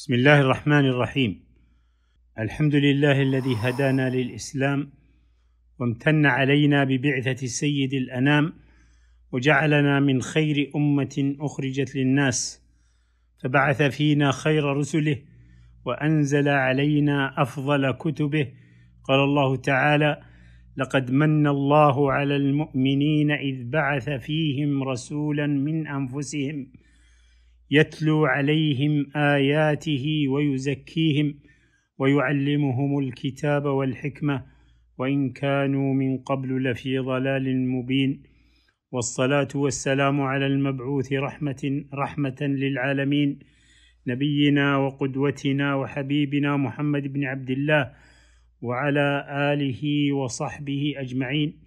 بسم الله الرحمن الرحيم الحمد لله الذي هدانا للاسلام وامتن علينا ببعثه سيد الانام وجعلنا من خير امه اخرجت للناس فبعث فينا خير رسله وانزل علينا افضل كتبه قال الله تعالى لقد من الله على المؤمنين اذ بعث فيهم رسولا من انفسهم يتلو عليهم اياته ويزكيهم ويعلمهم الكتاب والحكمه وان كانوا من قبل لفي ضلال مبين والصلاه والسلام على المبعوث رحمه رحمه للعالمين نبينا وقدوتنا وحبيبنا محمد بن عبد الله وعلى اله وصحبه اجمعين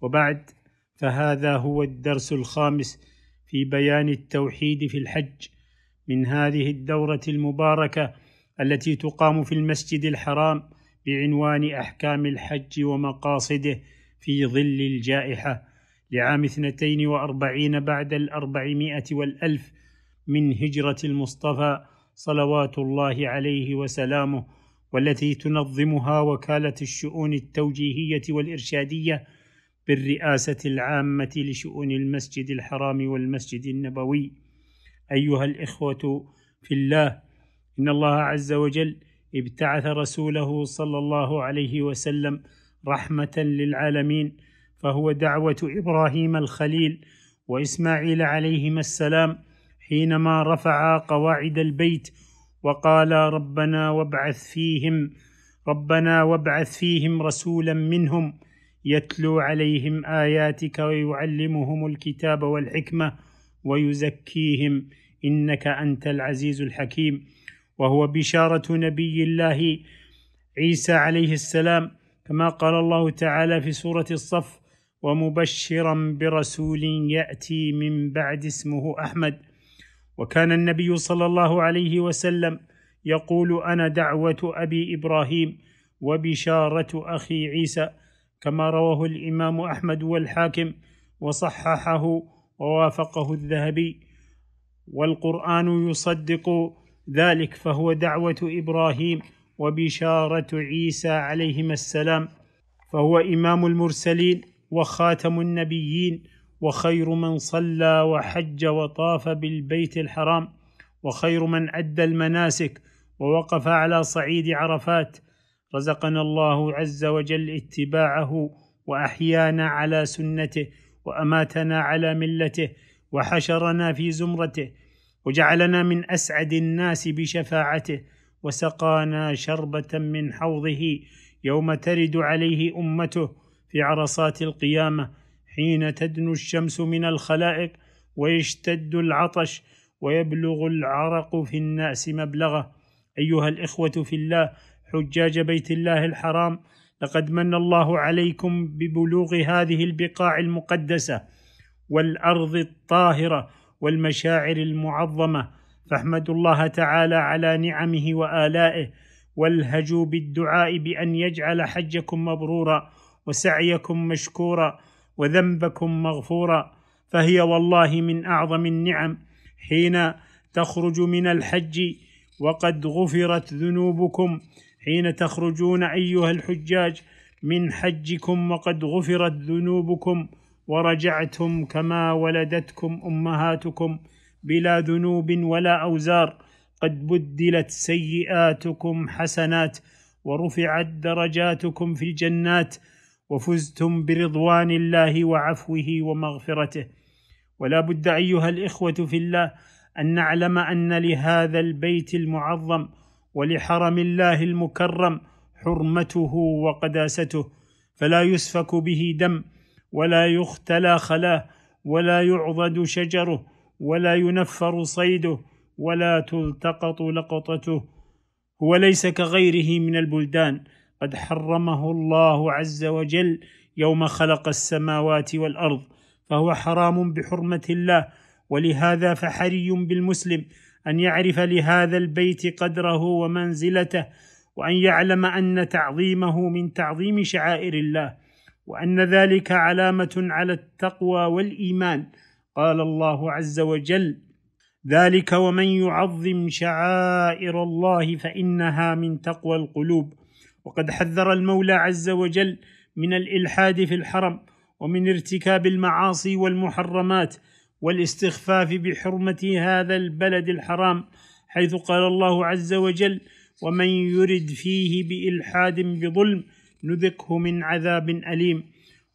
وبعد فهذا هو الدرس الخامس في بيان التوحيد في الحج من هذه الدورة المباركة التي تقام في المسجد الحرام بعنوان أحكام الحج ومقاصده في ظل الجائحة لعام 42 بعد الأربعمائة والألف من هجرة المصطفى صلوات الله عليه وسلامه والتي تنظمها وكالة الشؤون التوجيهية والإرشادية بالرئاسة العامة لشؤون المسجد الحرام والمسجد النبوي ايها الاخوه في الله ان الله عز وجل ابتعث رسوله صلى الله عليه وسلم رحمه للعالمين فهو دعوه ابراهيم الخليل واسماعيل عليهما السلام حينما رفعا قواعد البيت وقالا ربنا وابعث فيهم ربنا وابعث فيهم رسولا منهم يتلو عليهم اياتك ويعلمهم الكتاب والحكمه ويزكيهم انك انت العزيز الحكيم وهو بشاره نبي الله عيسى عليه السلام كما قال الله تعالى في سوره الصف ومبشرا برسول ياتي من بعد اسمه احمد وكان النبي صلى الله عليه وسلم يقول انا دعوه ابي ابراهيم وبشاره اخي عيسى كما رواه الامام احمد والحاكم وصححه ووافقه الذهبي والقران يصدق ذلك فهو دعوه ابراهيم وبشاره عيسى عليهما السلام فهو امام المرسلين وخاتم النبيين وخير من صلى وحج وطاف بالبيت الحرام وخير من ادى المناسك ووقف على صعيد عرفات رزقنا الله عز وجل اتباعه واحيانا على سنته واماتنا على ملته وحشرنا في زمرته وجعلنا من اسعد الناس بشفاعته وسقانا شربه من حوضه يوم ترد عليه امته في عرصات القيامه حين تدنو الشمس من الخلائق ويشتد العطش ويبلغ العرق في الناس مبلغه ايها الاخوه في الله حجاج بيت الله الحرام لقد من الله عليكم ببلوغ هذه البقاع المقدسه والارض الطاهره والمشاعر المعظمه فاحمدوا الله تعالى على نعمه والائه والهجوا بالدعاء بان يجعل حجكم مبرورا وسعيكم مشكورا وذنبكم مغفورا فهي والله من اعظم النعم حين تخرج من الحج وقد غفرت ذنوبكم حين تخرجون ايها الحجاج من حجكم وقد غفرت ذنوبكم ورجعتم كما ولدتكم امهاتكم بلا ذنوب ولا اوزار قد بدلت سيئاتكم حسنات ورفعت درجاتكم في الجنات وفزتم برضوان الله وعفوه ومغفرته ولا بد ايها الاخوه في الله ان نعلم ان لهذا البيت المعظم ولحرم الله المكرم حرمته وقداسته فلا يسفك به دم ولا يختلى خلاه ولا يعضد شجره ولا ينفر صيده ولا تلتقط لقطته هو ليس كغيره من البلدان قد حرمه الله عز وجل يوم خلق السماوات والارض فهو حرام بحرمه الله ولهذا فحري بالمسلم ان يعرف لهذا البيت قدره ومنزلته وان يعلم ان تعظيمه من تعظيم شعائر الله وان ذلك علامه على التقوى والايمان قال الله عز وجل ذلك ومن يعظم شعائر الله فانها من تقوى القلوب وقد حذر المولى عز وجل من الالحاد في الحرم ومن ارتكاب المعاصي والمحرمات والاستخفاف بحرمة هذا البلد الحرام حيث قال الله عز وجل ومن يرد فيه بإلحاد بظلم نذقه من عذاب أليم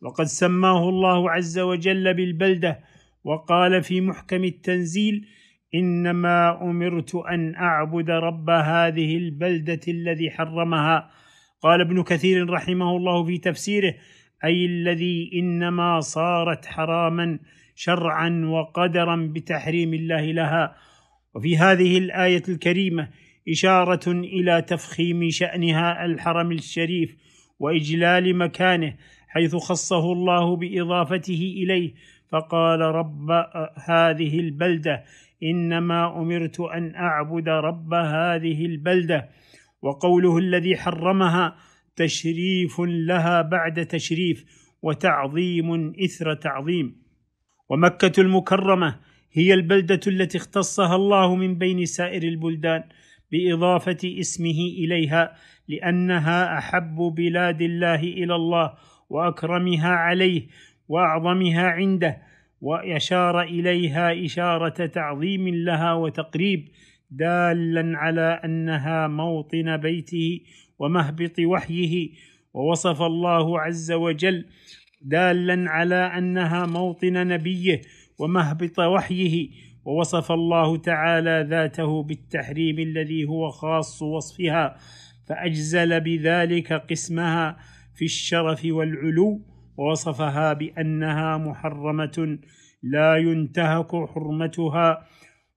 وقد سماه الله عز وجل بالبلدة وقال في محكم التنزيل إنما أمرت أن أعبد رب هذه البلدة الذي حرمها قال ابن كثير رحمه الله في تفسيره أي الذي إنما صارت حراما شرعا وقدرا بتحريم الله لها وفي هذه الايه الكريمه اشاره الى تفخيم شانها الحرم الشريف واجلال مكانه حيث خصه الله باضافته اليه فقال رب هذه البلده انما امرت ان اعبد رب هذه البلده وقوله الذي حرمها تشريف لها بعد تشريف وتعظيم اثر تعظيم ومكه المكرمه هي البلده التي اختصها الله من بين سائر البلدان باضافه اسمه اليها لانها احب بلاد الله الى الله واكرمها عليه واعظمها عنده واشار اليها اشاره تعظيم لها وتقريب دالا على انها موطن بيته ومهبط وحيه ووصف الله عز وجل دالا على انها موطن نبيه ومهبط وحيه ووصف الله تعالى ذاته بالتحريم الذي هو خاص وصفها فاجزل بذلك قسمها في الشرف والعلو ووصفها بانها محرمه لا ينتهك حرمتها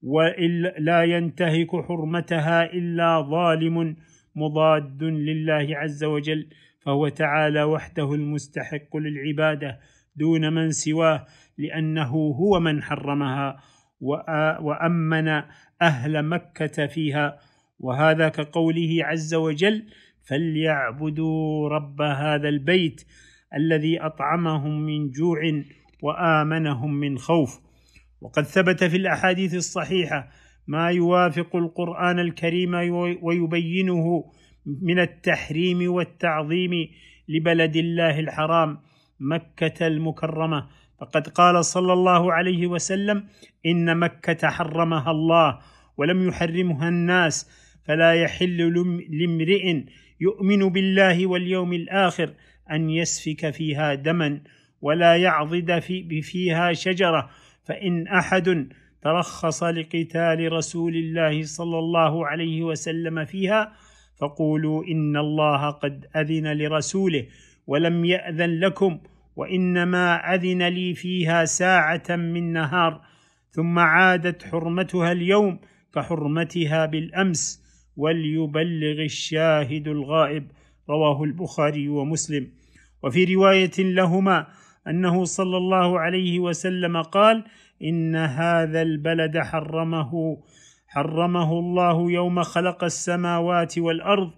وإلا لا ينتهك حرمتها الا ظالم مضاد لله عز وجل فهو تعالى وحده المستحق للعباده دون من سواه لانه هو من حرمها وامن اهل مكه فيها وهذا كقوله عز وجل فليعبدوا رب هذا البيت الذي اطعمهم من جوع وامنهم من خوف وقد ثبت في الاحاديث الصحيحه ما يوافق القران الكريم ويبينه من التحريم والتعظيم لبلد الله الحرام مكه المكرمه فقد قال صلى الله عليه وسلم ان مكه حرمها الله ولم يحرمها الناس فلا يحل لامرئ يؤمن بالله واليوم الاخر ان يسفك فيها دما ولا يعضد في فيها شجره فان احد ترخص لقتال رسول الله صلى الله عليه وسلم فيها فقولوا ان الله قد اذن لرسوله ولم ياذن لكم وانما اذن لي فيها ساعه من نهار ثم عادت حرمتها اليوم كحرمتها بالامس وليبلغ الشاهد الغائب رواه البخاري ومسلم وفي روايه لهما انه صلى الله عليه وسلم قال ان هذا البلد حرمه حرمه الله يوم خلق السماوات والارض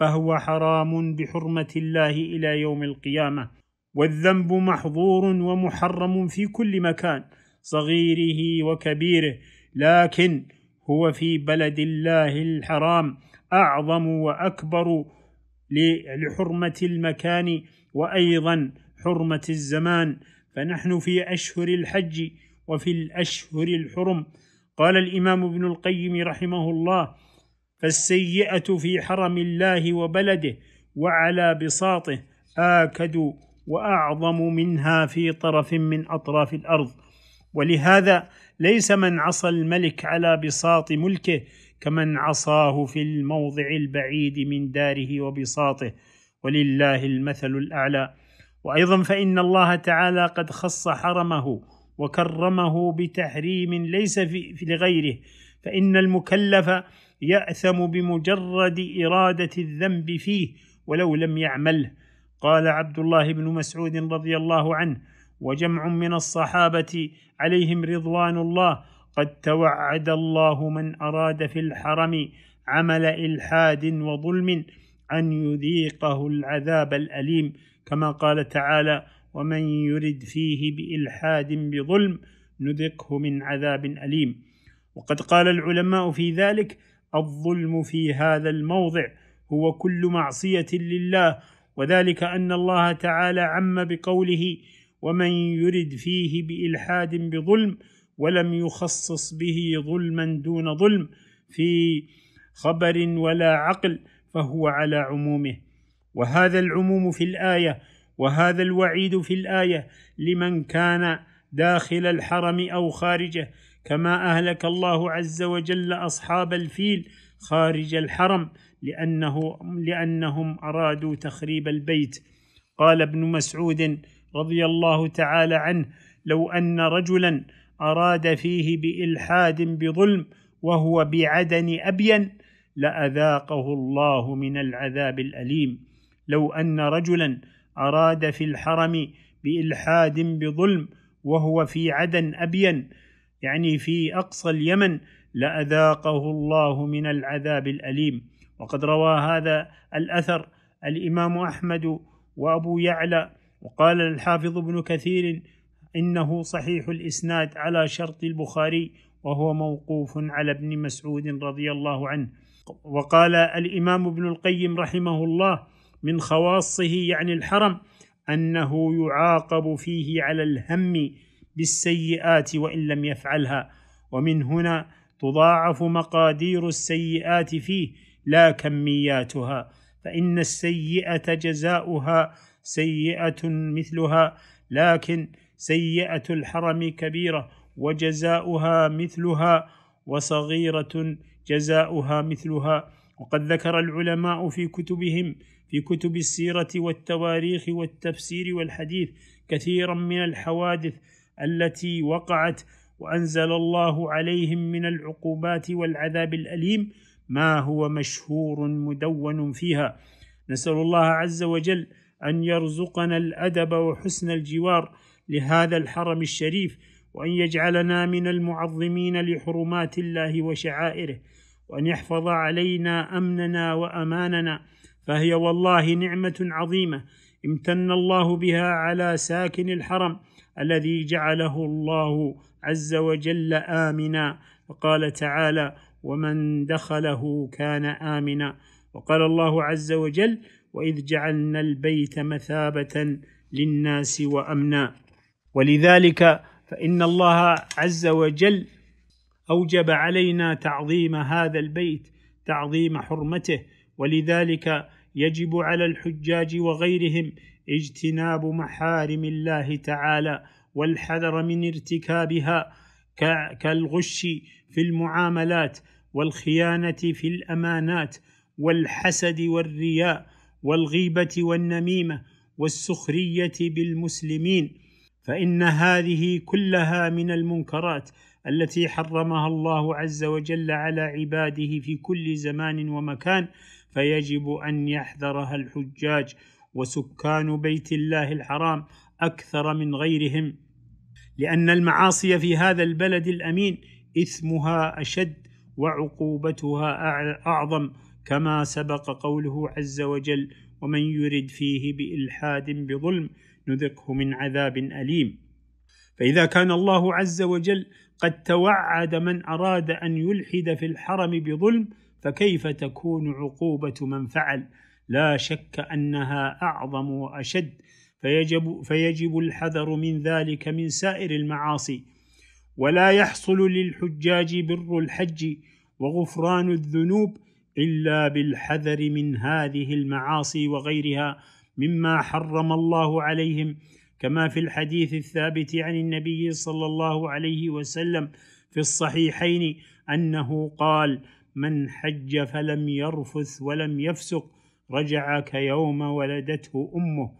فهو حرام بحرمه الله الى يوم القيامه والذنب محظور ومحرم في كل مكان صغيره وكبيره لكن هو في بلد الله الحرام اعظم واكبر لحرمه المكان وايضا حرمه الزمان فنحن في اشهر الحج وفي الاشهر الحرم قال الامام ابن القيم رحمه الله فالسيئه في حرم الله وبلده وعلى بساطه اكد واعظم منها في طرف من اطراف الارض ولهذا ليس من عصى الملك على بساط ملكه كمن عصاه في الموضع البعيد من داره وبساطه ولله المثل الاعلى وايضا فان الله تعالى قد خص حرمه وكرمه بتحريم ليس في لغيره فإن المكلف يأثم بمجرد إرادة الذنب فيه ولو لم يعمله قال عبد الله بن مسعود رضي الله عنه وجمع من الصحابة عليهم رضوان الله قد توعد الله من أراد في الحرم عمل إلحاد وظلم أن يذيقه العذاب الأليم كما قال تعالى ومن يرد فيه بإلحاد بظلم نذقه من عذاب أليم وقد قال العلماء في ذلك الظلم في هذا الموضع هو كل معصية لله وذلك أن الله تعالى عم بقوله ومن يرد فيه بإلحاد بظلم ولم يخصص به ظلما دون ظلم في خبر ولا عقل فهو على عمومه وهذا العموم في الايه وهذا الوعيد في الايه لمن كان داخل الحرم او خارجه كما اهلك الله عز وجل اصحاب الفيل خارج الحرم لانه لانهم ارادوا تخريب البيت قال ابن مسعود رضي الله تعالى عنه لو ان رجلا اراد فيه بالحاد بظلم وهو بعدن ابين لاذاقه الله من العذاب الاليم لو ان رجلا أراد في الحرم بإلحاد بظلم وهو في عدن أبين يعني في أقصى اليمن لأذاقه الله من العذاب الأليم وقد روى هذا الأثر الإمام أحمد وأبو يعلى وقال الحافظ ابن كثير إنه صحيح الإسناد على شرط البخاري وهو موقوف على ابن مسعود رضي الله عنه وقال الإمام ابن القيم رحمه الله من خواصه يعني الحرم انه يعاقب فيه على الهم بالسيئات وان لم يفعلها ومن هنا تضاعف مقادير السيئات فيه لا كمياتها فان السيئه جزاؤها سيئه مثلها لكن سيئه الحرم كبيره وجزاؤها مثلها وصغيره جزاؤها مثلها وقد ذكر العلماء في كتبهم في كتب السيرة والتواريخ والتفسير والحديث كثيرا من الحوادث التي وقعت وأنزل الله عليهم من العقوبات والعذاب الأليم ما هو مشهور مدون فيها نسأل الله عز وجل أن يرزقنا الأدب وحسن الجوار لهذا الحرم الشريف وأن يجعلنا من المعظمين لحرمات الله وشعائره وأن يحفظ علينا أمننا وأماننا فهي والله نعمه عظيمه امتن الله بها على ساكن الحرم الذي جعله الله عز وجل امنا وقال تعالى ومن دخله كان امنا وقال الله عز وجل واذ جعلنا البيت مثابه للناس وامنا ولذلك فان الله عز وجل اوجب علينا تعظيم هذا البيت تعظيم حرمته ولذلك يجب على الحجاج وغيرهم اجتناب محارم الله تعالى والحذر من ارتكابها كالغش في المعاملات والخيانه في الامانات والحسد والرياء والغيبه والنميمه والسخريه بالمسلمين فان هذه كلها من المنكرات التي حرمها الله عز وجل على عباده في كل زمان ومكان فيجب ان يحذرها الحجاج وسكان بيت الله الحرام اكثر من غيرهم لان المعاصي في هذا البلد الامين اثمها اشد وعقوبتها اعظم كما سبق قوله عز وجل ومن يرد فيه بالحاد بظلم نذقه من عذاب اليم فاذا كان الله عز وجل قد توعد من اراد ان يلحد في الحرم بظلم فكيف تكون عقوبه من فعل لا شك انها اعظم واشد فيجب فيجب الحذر من ذلك من سائر المعاصي ولا يحصل للحجاج بر الحج وغفران الذنوب الا بالحذر من هذه المعاصي وغيرها مما حرم الله عليهم كما في الحديث الثابت عن النبي صلى الله عليه وسلم في الصحيحين انه قال من حج فلم يرفث ولم يفسق رجع كيوم ولدته امه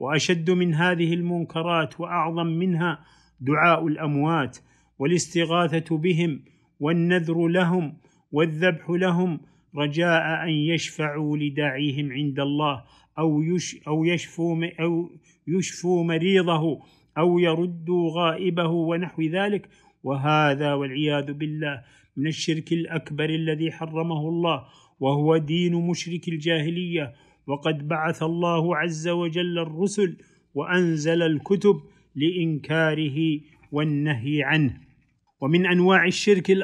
واشد من هذه المنكرات واعظم منها دعاء الاموات والاستغاثه بهم والنذر لهم والذبح لهم رجاء ان يشفعوا لداعيهم عند الله او يش او يشفوا او يشفوا مريضه او يردوا غائبه ونحو ذلك وهذا والعياذ بالله من الشرك الاكبر الذي حرمه الله وهو دين مشرك الجاهليه وقد بعث الله عز وجل الرسل وانزل الكتب لانكاره والنهي عنه ومن انواع الشرك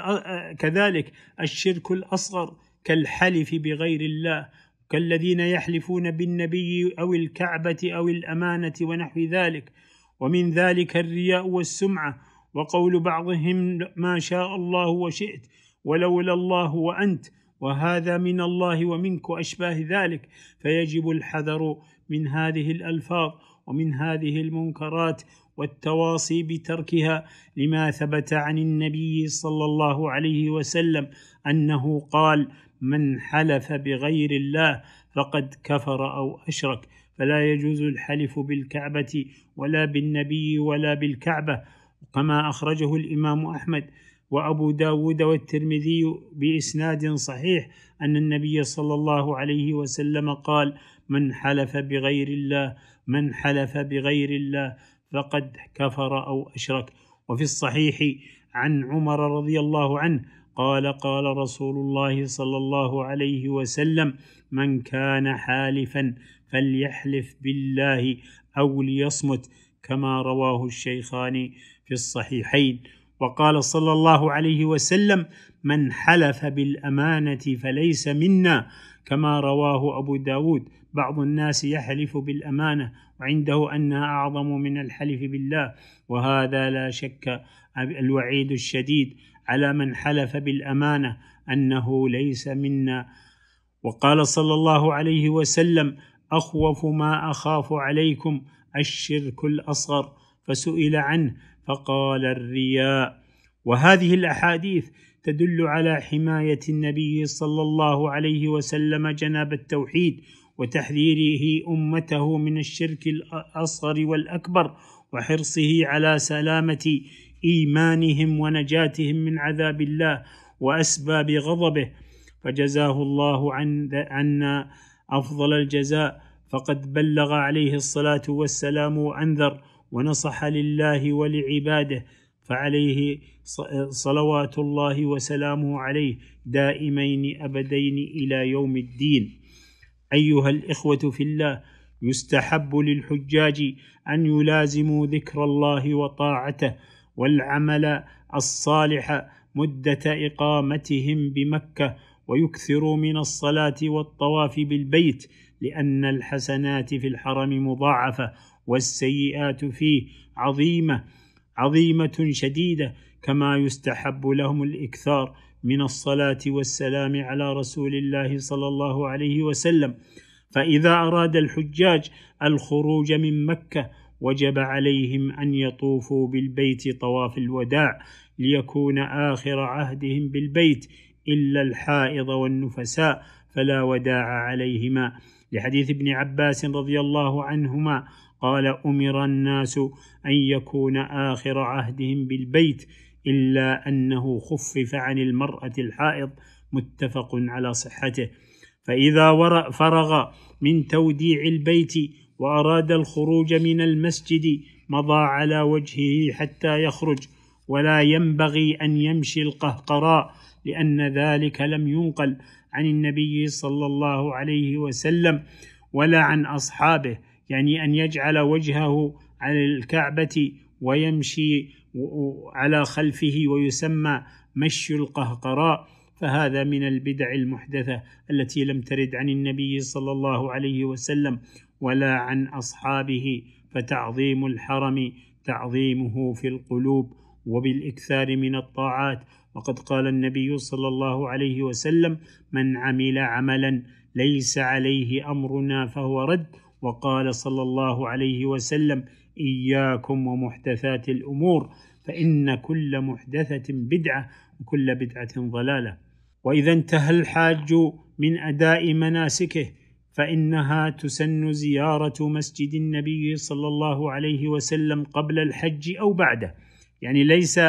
كذلك الشرك الاصغر كالحلف بغير الله كالذين يحلفون بالنبي او الكعبه او الامانه ونحو ذلك ومن ذلك الرياء والسمعه وقول بعضهم ما شاء الله وشئت ولولا الله وانت وهذا من الله ومنك واشباه ذلك فيجب الحذر من هذه الالفاظ ومن هذه المنكرات والتواصي بتركها لما ثبت عن النبي صلى الله عليه وسلم انه قال من حلف بغير الله فقد كفر او اشرك فلا يجوز الحلف بالكعبه ولا بالنبي ولا بالكعبه كما أخرجه الإمام أحمد وأبو داود والترمذي بإسناد صحيح أن النبي صلى الله عليه وسلم قال من حلف بغير الله من حلف بغير الله فقد كفر أو أشرك وفي الصحيح عن عمر رضي الله عنه قال قال رسول الله صلى الله عليه وسلم من كان حالفا فليحلف بالله أو ليصمت كما رواه الشيخان في الصحيحين وقال صلى الله عليه وسلم من حلف بالامانه فليس منا كما رواه ابو داود بعض الناس يحلف بالامانه وعنده انها اعظم من الحلف بالله وهذا لا شك الوعيد الشديد على من حلف بالامانه انه ليس منا وقال صلى الله عليه وسلم اخوف ما اخاف عليكم الشرك الاصغر فسئل عنه فقال الرياء وهذه الاحاديث تدل على حمايه النبي صلى الله عليه وسلم جناب التوحيد وتحذيره امته من الشرك الاصغر والاكبر وحرصه على سلامه ايمانهم ونجاتهم من عذاب الله واسباب غضبه فجزاه الله عنا افضل الجزاء فقد بلغ عليه الصلاه والسلام وانذر ونصح لله ولعباده فعليه صلوات الله وسلامه عليه دائمين ابدين الى يوم الدين ايها الاخوه في الله يستحب للحجاج ان يلازموا ذكر الله وطاعته والعمل الصالح مده اقامتهم بمكه ويكثروا من الصلاه والطواف بالبيت لأن الحسنات في الحرم مضاعفة والسيئات فيه عظيمة عظيمة شديدة كما يستحب لهم الإكثار من الصلاة والسلام على رسول الله صلى الله عليه وسلم فإذا أراد الحجاج الخروج من مكة وجب عليهم أن يطوفوا بالبيت طواف الوداع ليكون آخر عهدهم بالبيت إلا الحائض والنفساء فلا وداع عليهما لحديث ابن عباس رضي الله عنهما قال امر الناس ان يكون اخر عهدهم بالبيت الا انه خفف عن المراه الحائض متفق على صحته فاذا فرغ من توديع البيت واراد الخروج من المسجد مضى على وجهه حتى يخرج ولا ينبغي ان يمشي القهقراء لان ذلك لم ينقل عن النبي صلى الله عليه وسلم ولا عن اصحابه يعني ان يجعل وجهه على الكعبه ويمشي على خلفه ويسمى مشي القهقراء فهذا من البدع المحدثه التي لم ترد عن النبي صلى الله عليه وسلم ولا عن اصحابه فتعظيم الحرم تعظيمه في القلوب وبالاكثار من الطاعات وقد قال النبي صلى الله عليه وسلم من عمل عملا ليس عليه امرنا فهو رد وقال صلى الله عليه وسلم اياكم ومحدثات الامور فان كل محدثه بدعه وكل بدعه ضلاله واذا انتهى الحاج من اداء مناسكه فانها تسن زياره مسجد النبي صلى الله عليه وسلم قبل الحج او بعده يعني ليس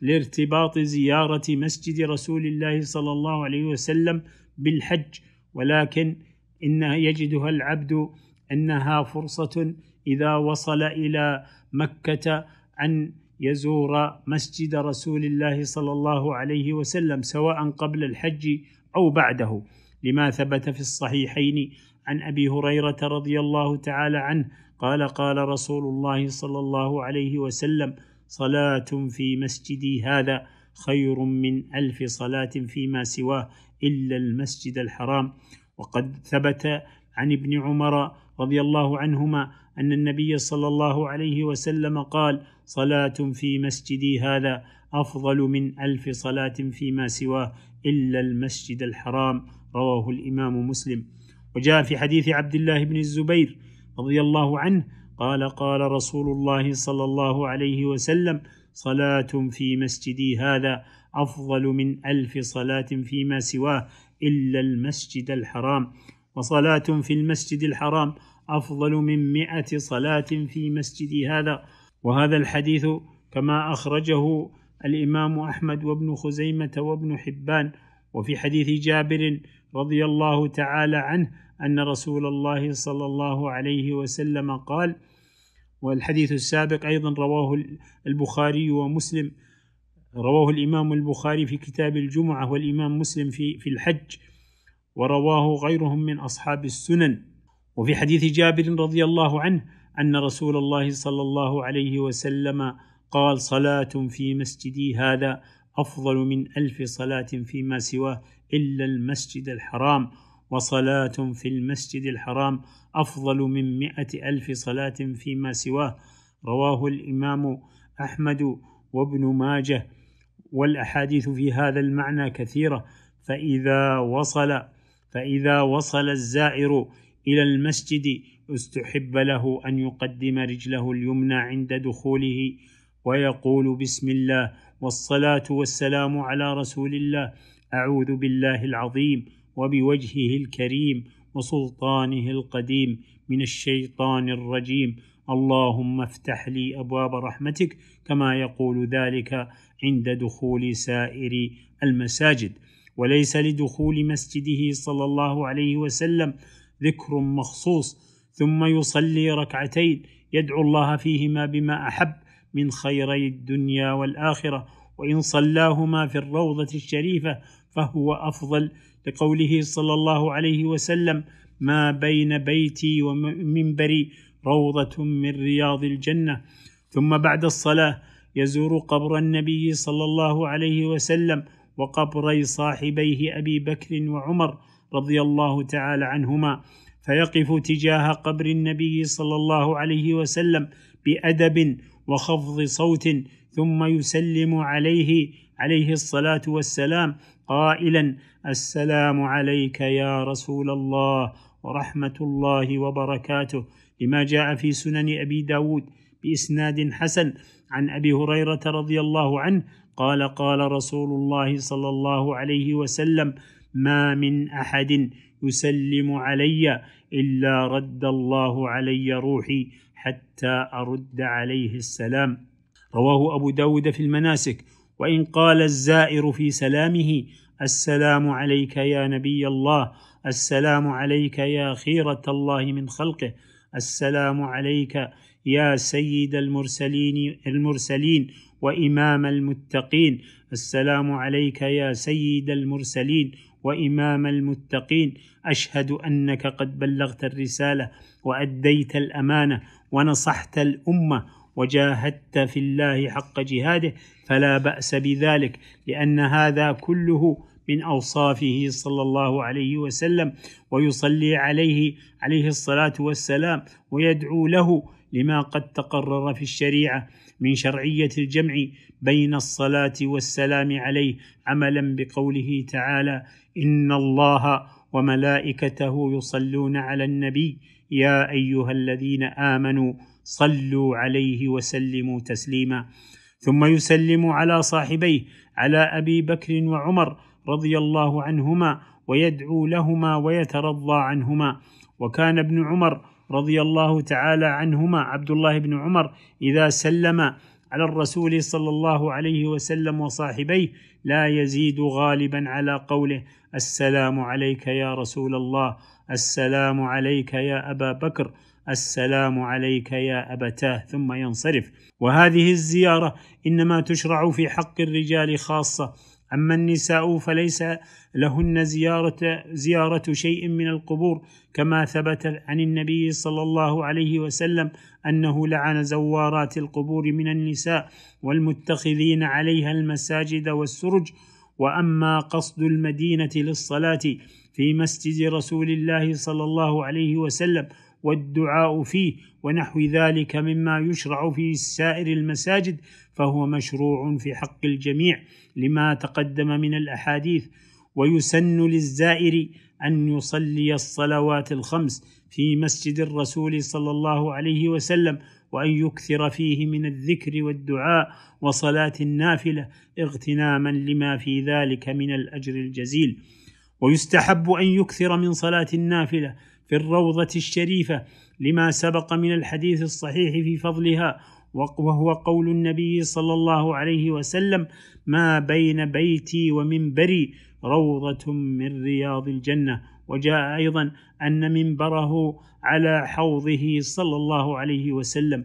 لارتباط زيارة مسجد رسول الله صلى الله عليه وسلم بالحج ولكن إن يجدها العبد أنها فرصة إذا وصل إلى مكة أن يزور مسجد رسول الله صلى الله عليه وسلم سواء قبل الحج أو بعده لما ثبت في الصحيحين عن أبي هريرة رضي الله تعالى عنه قال قال رسول الله صلى الله عليه وسلم صلاة في مسجدي هذا خير من ألف صلاة فيما سواه إلا المسجد الحرام وقد ثبت عن ابن عمر رضي الله عنهما أن النبي صلى الله عليه وسلم قال صلاة في مسجدي هذا أفضل من ألف صلاة فيما سواه إلا المسجد الحرام رواه الإمام مسلم وجاء في حديث عبد الله بن الزبير رضي الله عنه قال قال رسول الله صلى الله عليه وسلم صلاة في مسجدي هذا أفضل من ألف صلاة فيما سواه إلا المسجد الحرام وصلاة في المسجد الحرام أفضل من مئة صلاة في مسجدي هذا وهذا الحديث كما أخرجه الإمام أحمد وابن خزيمة وابن حبان وفي حديث جابر رضي الله تعالى عنه ان رسول الله صلى الله عليه وسلم قال والحديث السابق ايضا رواه البخاري ومسلم رواه الامام البخاري في كتاب الجمعه والامام مسلم في في الحج ورواه غيرهم من اصحاب السنن وفي حديث جابر رضي الله عنه ان رسول الله صلى الله عليه وسلم قال صلاه في مسجدي هذا افضل من الف صلاه فيما سواه الا المسجد الحرام وصلاة في المسجد الحرام أفضل من مائة ألف صلاة فيما سواه رواه الإمام أحمد وابن ماجه والأحاديث في هذا المعنى كثيرة فإذا وصل فإذا وصل الزائر إلى المسجد استحب له أن يقدم رجله اليمنى عند دخوله ويقول بسم الله والصلاة والسلام على رسول الله أعوذ بالله العظيم وبوجهه الكريم وسلطانه القديم من الشيطان الرجيم اللهم افتح لي ابواب رحمتك كما يقول ذلك عند دخول سائر المساجد وليس لدخول مسجده صلى الله عليه وسلم ذكر مخصوص ثم يصلي ركعتين يدعو الله فيهما بما احب من خيري الدنيا والاخره وان صلاهما في الروضه الشريفه فهو افضل لقوله صلى الله عليه وسلم ما بين بيتي ومنبري روضة من رياض الجنة ثم بعد الصلاة يزور قبر النبي صلى الله عليه وسلم وقبري صاحبيه أبي بكر وعمر رضي الله تعالى عنهما فيقف تجاه قبر النبي صلى الله عليه وسلم بأدب وخفض صوت ثم يسلم عليه عليه الصلاة والسلام قائلا السلام عليك يا رسول الله ورحمة الله وبركاته لما جاء في سنن أبي داود بإسناد حسن عن أبي هريرة رضي الله عنه قال قال رسول الله صلى الله عليه وسلم ما من أحد يسلم علي إلا رد الله علي روحي حتى أرد عليه السلام رواه أبو داود في المناسك وإن قال الزائر في سلامه السلام عليك يا نبي الله السلام عليك يا خيرة الله من خلقه السلام عليك يا سيد المرسلين المرسلين وإمام المتقين السلام عليك يا سيد المرسلين وإمام المتقين أشهد أنك قد بلغت الرسالة وأديت الأمانة ونصحت الأمة وجاهدت في الله حق جهاده فلا باس بذلك لان هذا كله من اوصافه صلى الله عليه وسلم ويصلي عليه عليه الصلاه والسلام ويدعو له لما قد تقرر في الشريعه من شرعيه الجمع بين الصلاه والسلام عليه عملا بقوله تعالى ان الله وملائكته يصلون على النبي يا ايها الذين امنوا صلوا عليه وسلموا تسليما ثم يسلم على صاحبيه على ابي بكر وعمر رضي الله عنهما ويدعو لهما ويترضى عنهما وكان ابن عمر رضي الله تعالى عنهما عبد الله بن عمر اذا سلم على الرسول صلى الله عليه وسلم وصاحبيه لا يزيد غالبا على قوله السلام عليك يا رسول الله السلام عليك يا ابا بكر السلام عليك يا أبتاه ثم ينصرف وهذه الزيارة إنما تشرع في حق الرجال خاصة أما النساء فليس لهن زيارة زيارة شيء من القبور كما ثبت عن النبي صلى الله عليه وسلم أنه لعن زوارات القبور من النساء والمتخذين عليها المساجد والسرج وأما قصد المدينة للصلاة في مسجد رسول الله صلى الله عليه وسلم والدعاء فيه ونحو ذلك مما يشرع في سائر المساجد فهو مشروع في حق الجميع لما تقدم من الاحاديث ويسن للزائر ان يصلي الصلوات الخمس في مسجد الرسول صلى الله عليه وسلم وان يكثر فيه من الذكر والدعاء وصلاه النافله اغتناما لما في ذلك من الاجر الجزيل ويستحب ان يكثر من صلاه النافله في الروضة الشريفة لما سبق من الحديث الصحيح في فضلها وهو قول النبي صلى الله عليه وسلم ما بين بيتي ومنبري روضة من رياض الجنة وجاء أيضا أن منبره على حوضه صلى الله عليه وسلم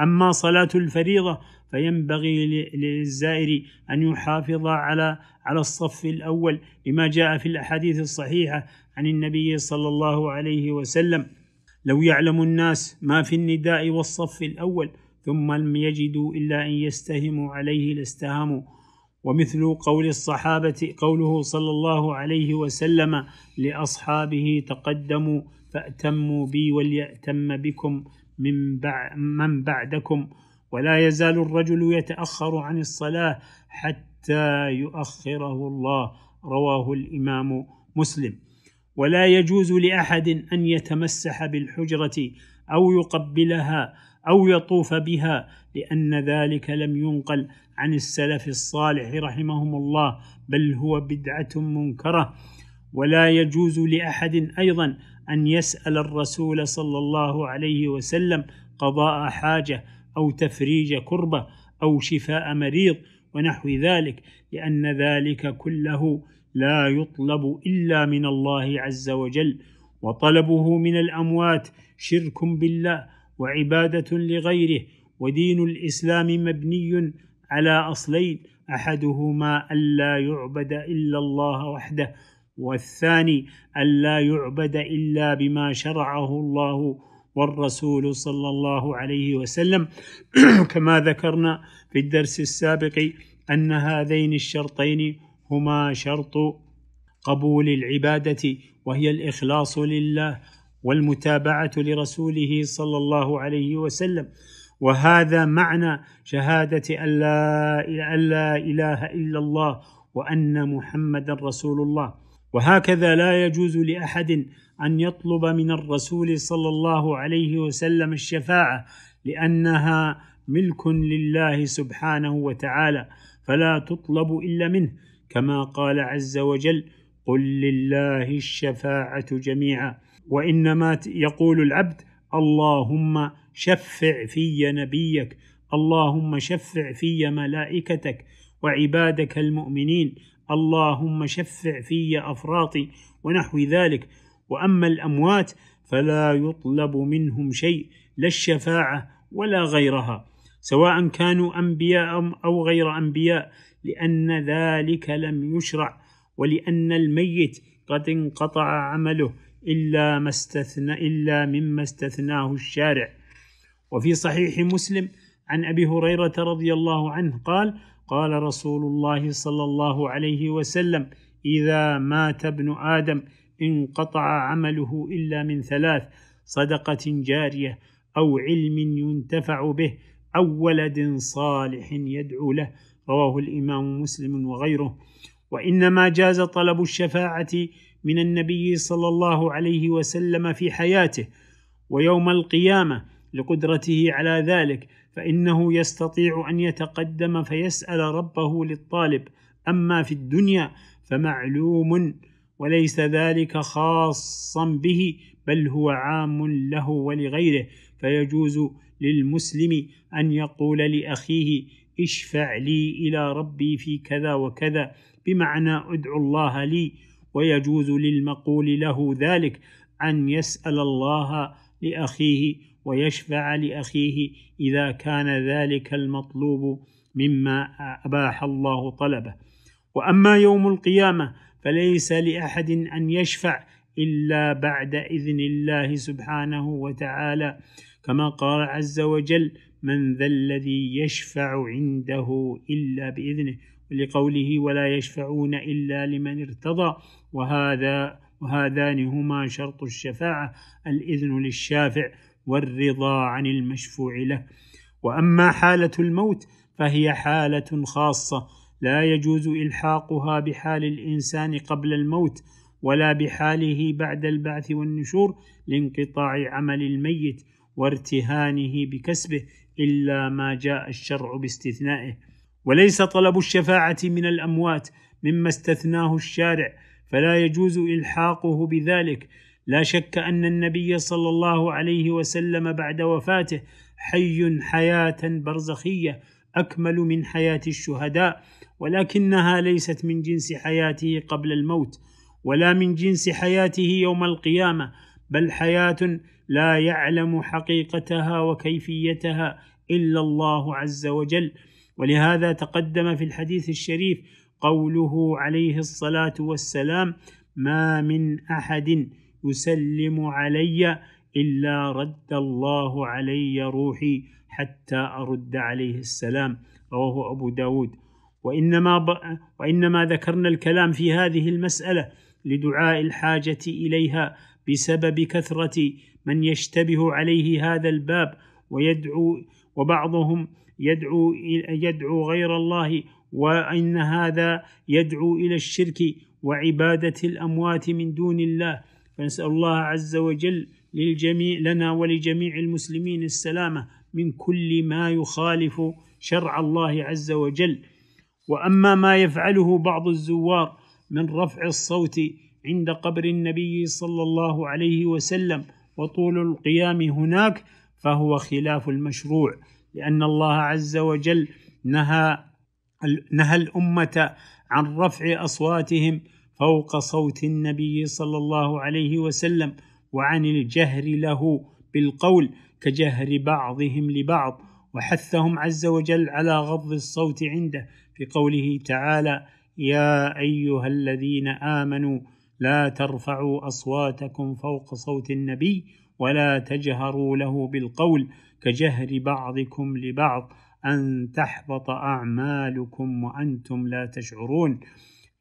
أما صلاة الفريضة فينبغي للزائر أن يحافظ على على الصف الأول لما جاء في الأحاديث الصحيحة عن النبي صلى الله عليه وسلم لو يعلم الناس ما في النداء والصف الأول ثم لم يجدوا إلا أن يستهموا عليه لاستهموا ومثل قول الصحابة قوله صلى الله عليه وسلم لأصحابه تقدموا فأتموا بي وليأتم بكم من, بعد من بعدكم ولا يزال الرجل يتاخر عن الصلاه حتى يؤخره الله رواه الامام مسلم ولا يجوز لاحد ان يتمسح بالحجره او يقبلها او يطوف بها لان ذلك لم ينقل عن السلف الصالح رحمهم الله بل هو بدعه منكره ولا يجوز لاحد ايضا ان يسال الرسول صلى الله عليه وسلم قضاء حاجه أو تفريج كربة أو شفاء مريض ونحو ذلك لأن ذلك كله لا يطلب إلا من الله عز وجل وطلبه من الأموات شرك بالله وعبادة لغيره ودين الإسلام مبني على أصلين أحدهما ألا يعبد إلا الله وحده والثاني ألا يعبد إلا بما شرعه الله والرسول صلى الله عليه وسلم كما ذكرنا في الدرس السابق ان هذين الشرطين هما شرط قبول العباده وهي الاخلاص لله والمتابعه لرسوله صلى الله عليه وسلم وهذا معنى شهاده ان لا اله الا الله وان محمدا رسول الله وهكذا لا يجوز لاحد ان يطلب من الرسول صلى الله عليه وسلم الشفاعه لانها ملك لله سبحانه وتعالى فلا تطلب الا منه كما قال عز وجل قل لله الشفاعه جميعا وانما يقول العبد اللهم شفع في نبيك اللهم شفع في ملائكتك وعبادك المؤمنين اللهم شفع في افراطي ونحو ذلك واما الاموات فلا يطلب منهم شيء لا الشفاعه ولا غيرها سواء كانوا انبياء او غير انبياء لان ذلك لم يشرع ولان الميت قد انقطع عمله الا ما استثنى الا مما استثناه الشارع وفي صحيح مسلم عن ابي هريره رضي الله عنه قال قال رسول الله صلى الله عليه وسلم اذا مات ابن ادم انقطع عمله الا من ثلاث صدقه جاريه او علم ينتفع به او ولد صالح يدعو له رواه الامام مسلم وغيره وانما جاز طلب الشفاعه من النبي صلى الله عليه وسلم في حياته ويوم القيامه لقدرته على ذلك فانه يستطيع ان يتقدم فيسال ربه للطالب اما في الدنيا فمعلوم وليس ذلك خاصا به بل هو عام له ولغيره فيجوز للمسلم ان يقول لاخيه اشفع لي الى ربي في كذا وكذا بمعنى ادعو الله لي ويجوز للمقول له ذلك ان يسال الله لاخيه ويشفع لاخيه اذا كان ذلك المطلوب مما اباح الله طلبه واما يوم القيامه فليس لاحد ان يشفع الا بعد اذن الله سبحانه وتعالى كما قال عز وجل من ذا الذي يشفع عنده الا باذنه لقوله ولا يشفعون الا لمن ارتضى وهذا وهذان هما شرط الشفاعه الاذن للشافع والرضا عن المشفوع له واما حاله الموت فهي حاله خاصه لا يجوز الحاقها بحال الانسان قبل الموت ولا بحاله بعد البعث والنشور لانقطاع عمل الميت وارتهانه بكسبه الا ما جاء الشرع باستثنائه وليس طلب الشفاعه من الاموات مما استثناه الشارع فلا يجوز الحاقه بذلك لا شك ان النبي صلى الله عليه وسلم بعد وفاته حي حياه برزخيه اكمل من حياه الشهداء ولكنها ليست من جنس حياته قبل الموت ولا من جنس حياته يوم القيامه بل حياه لا يعلم حقيقتها وكيفيتها الا الله عز وجل ولهذا تقدم في الحديث الشريف قوله عليه الصلاه والسلام ما من احد يسلم علي إلا رد الله علي روحي حتى أرد عليه السلام رواه أبو داود وإنما, ب... وإنما ذكرنا الكلام في هذه المسألة لدعاء الحاجة إليها بسبب كثرة من يشتبه عليه هذا الباب ويدعو وبعضهم يدعو يدعو غير الله وان هذا يدعو الى الشرك وعباده الاموات من دون الله فنسأل الله عز وجل للجميع لنا ولجميع المسلمين السلامة من كل ما يخالف شرع الله عز وجل وأما ما يفعله بعض الزوار من رفع الصوت عند قبر النبي صلى الله عليه وسلم وطول القيام هناك فهو خلاف المشروع لأن الله عز وجل نهى نهى الأمة عن رفع أصواتهم فوق صوت النبي صلى الله عليه وسلم وعن الجهر له بالقول كجهر بعضهم لبعض وحثهم عز وجل على غض الصوت عنده في قوله تعالى يا ايها الذين امنوا لا ترفعوا اصواتكم فوق صوت النبي ولا تجهروا له بالقول كجهر بعضكم لبعض ان تحبط اعمالكم وانتم لا تشعرون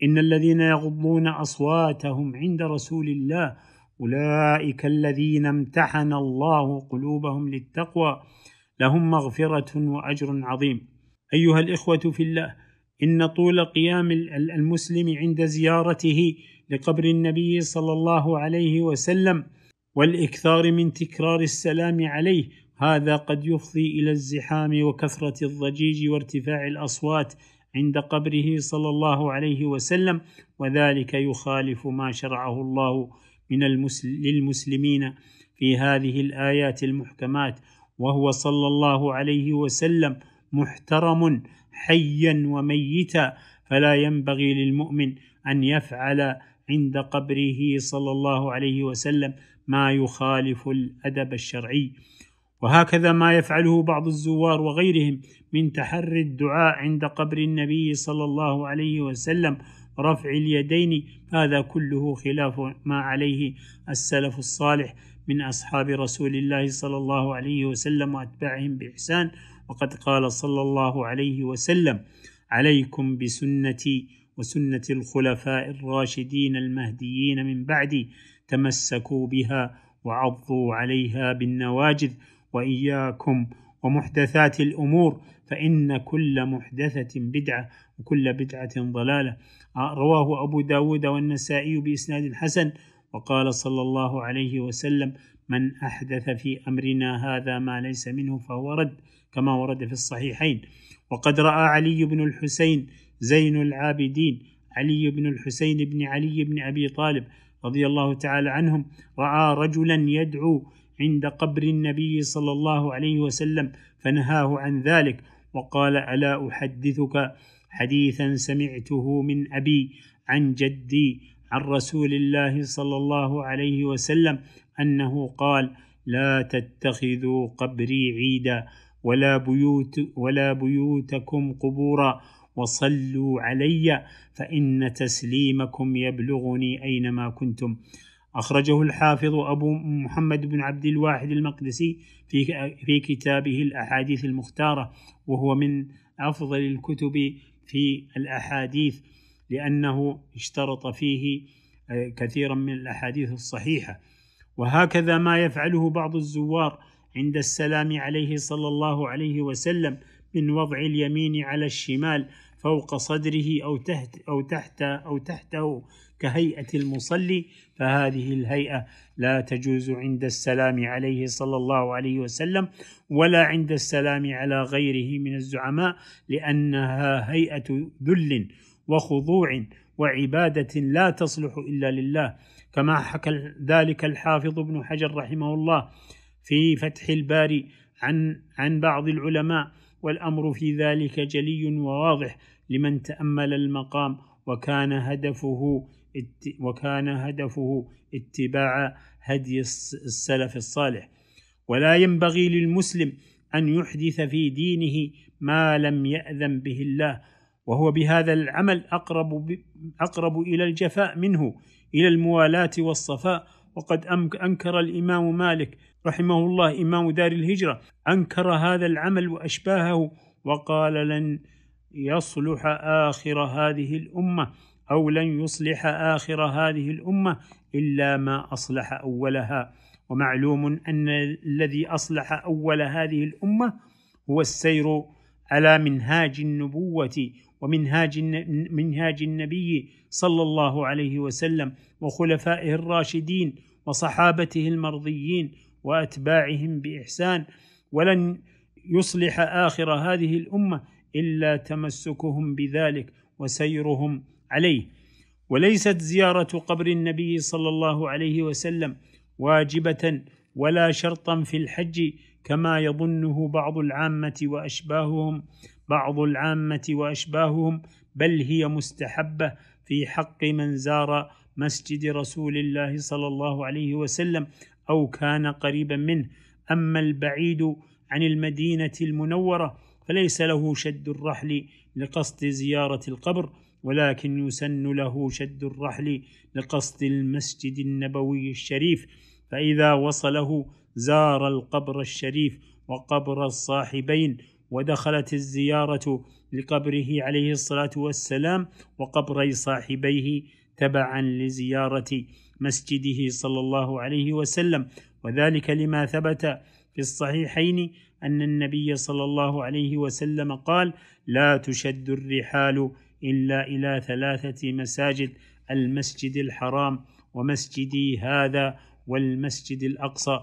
إن الذين يغضون أصواتهم عند رسول الله أولئك الذين امتحن الله قلوبهم للتقوى لهم مغفرة وأجر عظيم أيها الإخوة في الله إن طول قيام المسلم عند زيارته لقبر النبي صلى الله عليه وسلم والإكثار من تكرار السلام عليه هذا قد يفضي إلى الزحام وكثرة الضجيج وارتفاع الأصوات عند قبره صلى الله عليه وسلم وذلك يخالف ما شرعه الله من المسل للمسلمين في هذه الآيات المحكمات وهو صلى الله عليه وسلم محترم حيا وميتا فلا ينبغي للمؤمن أن يفعل عند قبره صلى الله عليه وسلم ما يخالف الأدب الشرعي وهكذا ما يفعله بعض الزوار وغيرهم من تحري الدعاء عند قبر النبي صلى الله عليه وسلم رفع اليدين هذا كله خلاف ما عليه السلف الصالح من اصحاب رسول الله صلى الله عليه وسلم واتباعهم باحسان وقد قال صلى الله عليه وسلم عليكم بسنتي وسنه الخلفاء الراشدين المهديين من بعدي تمسكوا بها وعضوا عليها بالنواجذ واياكم ومحدثات الأمور فإن كل محدثة بدعة وكل بدعة ضلالة آه، رواه أبو داود والنسائي بإسناد حسن وقال صلى الله عليه وسلم من أحدث في أمرنا هذا ما ليس منه فهو رد كما ورد في الصحيحين وقد رأى علي بن الحسين زين العابدين علي بن الحسين بن علي بن أبي طالب رضي الله تعالى عنهم رأى رجلا يدعو عند قبر النبي صلى الله عليه وسلم فنهاه عن ذلك وقال الا احدثك حديثا سمعته من ابي عن جدي عن رسول الله صلى الله عليه وسلم انه قال لا تتخذوا قبري عيدا ولا بيوت ولا بيوتكم قبورا وصلوا علي فان تسليمكم يبلغني اينما كنتم أخرجه الحافظ أبو محمد بن عبد الواحد المقدسي في في كتابه الأحاديث المختارة وهو من أفضل الكتب في الأحاديث لأنه اشترط فيه آه، كثيرا من الأحاديث الصحيحة وهكذا ما يفعله بعض الزوار عند السلام عليه صلى الله عليه وسلم من وضع اليمين على الشمال فوق صدره أو تحت أو تحت أو تحته كهيئة المصلي فهذه الهيئة لا تجوز عند السلام عليه صلى الله عليه وسلم ولا عند السلام على غيره من الزعماء لأنها هيئة ذل وخضوع وعبادة لا تصلح إلا لله كما حكى ذلك الحافظ ابن حجر رحمه الله في فتح الباري عن عن بعض العلماء والأمر في ذلك جلي وواضح لمن تأمل المقام وكان هدفه وكان هدفه اتباع هدي السلف الصالح ولا ينبغي للمسلم أن يحدث في دينه ما لم يأذن به الله وهو بهذا العمل أقرب أقرب إلى الجفاء منه إلى الموالاة والصفاء وقد أنكر الإمام مالك رحمه الله إمام دار الهجرة أنكر هذا العمل وأشباهه وقال لن يصلح آخر هذه الأمة أو لن يصلح آخر هذه الأمة إلا ما أصلح أولها ومعلوم أن الذي أصلح أول هذه الأمة هو السير على منهاج النبوة ومنهاج منهاج النبي صلى الله عليه وسلم وخلفائه الراشدين وصحابته المرضيين وأتباعهم بإحسان ولن يصلح آخر هذه الأمة الا تمسكهم بذلك وسيرهم عليه وليست زياره قبر النبي صلى الله عليه وسلم واجبه ولا شرطا في الحج كما يظنه بعض العامه واشباههم بعض العامه واشباههم بل هي مستحبه في حق من زار مسجد رسول الله صلى الله عليه وسلم او كان قريبا منه اما البعيد عن المدينه المنوره فليس له شد الرحل لقصد زيارة القبر ولكن يسن له شد الرحل لقصد المسجد النبوي الشريف فإذا وصله زار القبر الشريف وقبر الصاحبين ودخلت الزيارة لقبره عليه الصلاة والسلام وقبري صاحبيه تبعا لزيارة مسجده صلى الله عليه وسلم وذلك لما ثبت في الصحيحين أن النبي صلى الله عليه وسلم قال لا تشد الرحال إلا إلى ثلاثة مساجد المسجد الحرام ومسجدي هذا والمسجد الأقصى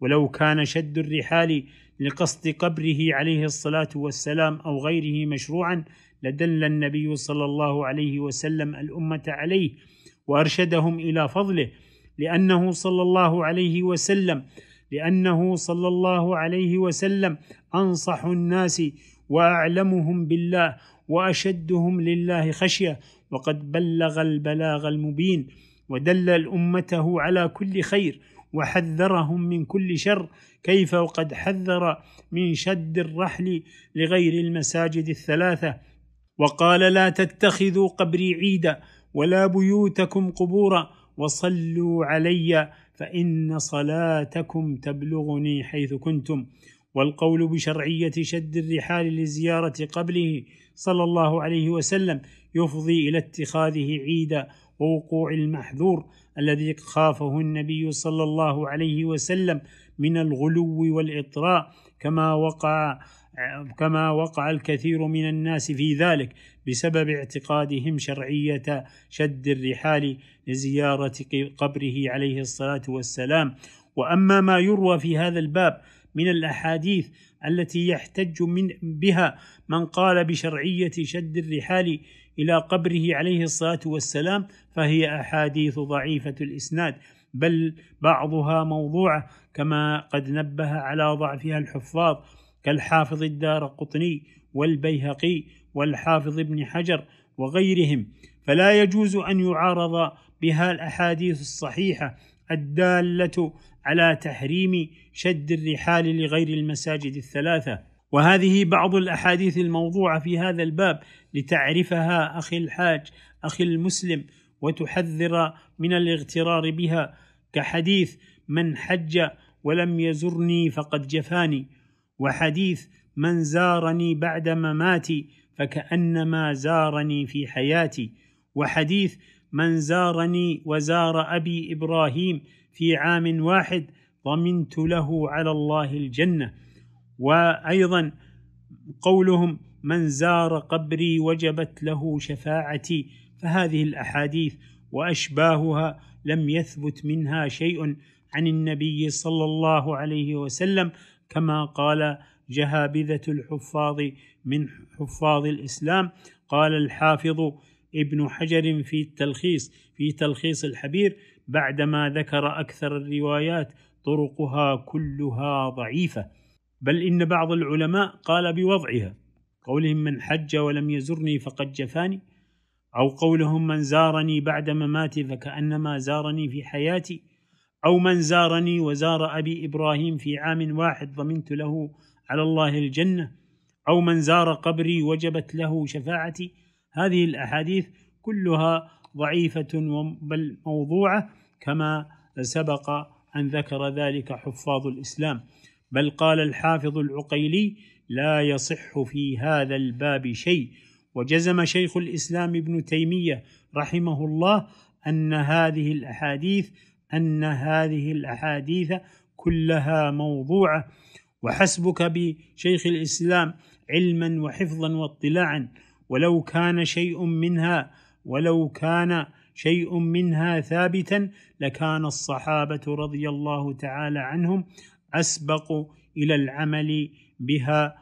ولو كان شد الرحال لقصد قبره عليه الصلاة والسلام أو غيره مشروعا لدل النبي صلى الله عليه وسلم الأمة عليه وأرشدهم إلى فضله لأنه صلى الله عليه وسلم لانه صلى الله عليه وسلم انصح الناس واعلمهم بالله واشدهم لله خشيه وقد بلغ البلاغ المبين ودلل امته على كل خير وحذرهم من كل شر كيف وقد حذر من شد الرحل لغير المساجد الثلاثه وقال لا تتخذوا قبري عيدا ولا بيوتكم قبورا وصلوا علي فإن صلاتكم تبلغني حيث كنتم والقول بشرعية شد الرحال لزيارة قبله صلى الله عليه وسلم يفضي إلى اتخاذه عيدا ووقوع المحذور الذي خافه النبي صلى الله عليه وسلم من الغلو والإطراء كما وقع كما وقع الكثير من الناس في ذلك بسبب اعتقادهم شرعية شد الرحال لزيارة قبره عليه الصلاة والسلام وأما ما يروى في هذا الباب من الأحاديث التي يحتج من بها من قال بشرعية شد الرحال إلى قبره عليه الصلاة والسلام فهي أحاديث ضعيفة الإسناد بل بعضها موضوعة كما قد نبه على ضعفها الحفاظ كالحافظ الدار قطني والبيهقي والحافظ ابن حجر وغيرهم فلا يجوز أن يعارض بها الاحاديث الصحيحه الداله على تحريم شد الرحال لغير المساجد الثلاثه وهذه بعض الاحاديث الموضوعه في هذا الباب لتعرفها اخي الحاج اخي المسلم وتحذر من الاغترار بها كحديث من حج ولم يزرني فقد جفاني وحديث من زارني بعد مماتي فكانما زارني في حياتي وحديث من زارني وزار ابي ابراهيم في عام واحد ضمنت له على الله الجنه وايضا قولهم من زار قبري وجبت له شفاعتي فهذه الاحاديث واشباهها لم يثبت منها شيء عن النبي صلى الله عليه وسلم كما قال جهابذه الحفاظ من حفاظ الاسلام قال الحافظ ابن حجر في التلخيص في تلخيص الحبير بعدما ذكر اكثر الروايات طرقها كلها ضعيفه بل ان بعض العلماء قال بوضعها قولهم من حج ولم يزرني فقد جفاني او قولهم من زارني بعد مماتي فكانما زارني في حياتي او من زارني وزار ابي ابراهيم في عام واحد ضمنت له على الله الجنه او من زار قبري وجبت له شفاعتي هذه الاحاديث كلها ضعيفه بل موضوعه كما سبق ان ذكر ذلك حفاظ الاسلام بل قال الحافظ العقيلي لا يصح في هذا الباب شيء وجزم شيخ الاسلام ابن تيميه رحمه الله ان هذه الاحاديث ان هذه الاحاديث كلها موضوعه وحسبك بشيخ الاسلام علما وحفظا واطلاعا ولو كان شيء منها ولو كان شيء منها ثابتا لكان الصحابه رضي الله تعالى عنهم اسبق الى العمل بها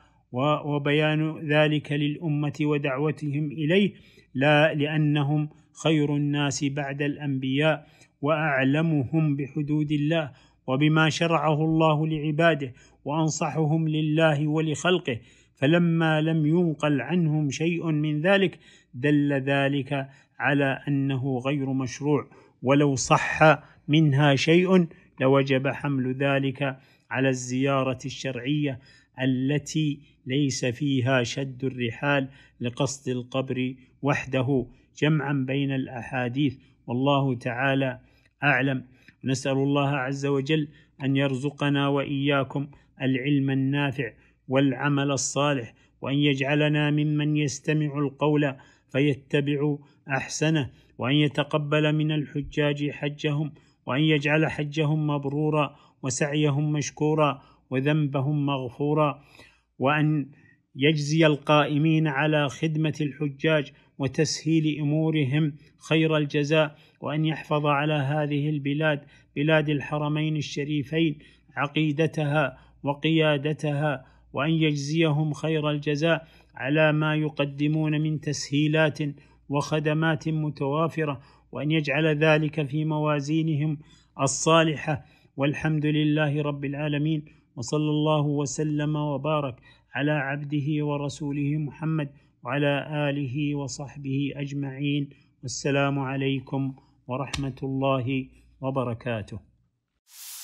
وبيان ذلك للامه ودعوتهم اليه لا لانهم خير الناس بعد الانبياء واعلمهم بحدود الله وبما شرعه الله لعباده وانصحهم لله ولخلقه فلما لم ينقل عنهم شيء من ذلك دل ذلك على انه غير مشروع ولو صح منها شيء لوجب حمل ذلك على الزياره الشرعيه التي ليس فيها شد الرحال لقصد القبر وحده جمعا بين الاحاديث والله تعالى اعلم نسال الله عز وجل ان يرزقنا واياكم العلم النافع والعمل الصالح وان يجعلنا ممن يستمع القول فيتبع احسنه وان يتقبل من الحجاج حجهم وان يجعل حجهم مبرورا وسعيهم مشكورا وذنبهم مغفورا وان يجزي القائمين على خدمه الحجاج وتسهيل امورهم خير الجزاء وان يحفظ على هذه البلاد بلاد الحرمين الشريفين عقيدتها وقيادتها وأن يجزيهم خير الجزاء على ما يقدمون من تسهيلات وخدمات متوافرة وأن يجعل ذلك في موازينهم الصالحة والحمد لله رب العالمين وصلى الله وسلم وبارك على عبده ورسوله محمد وعلى آله وصحبه أجمعين والسلام عليكم ورحمة الله وبركاته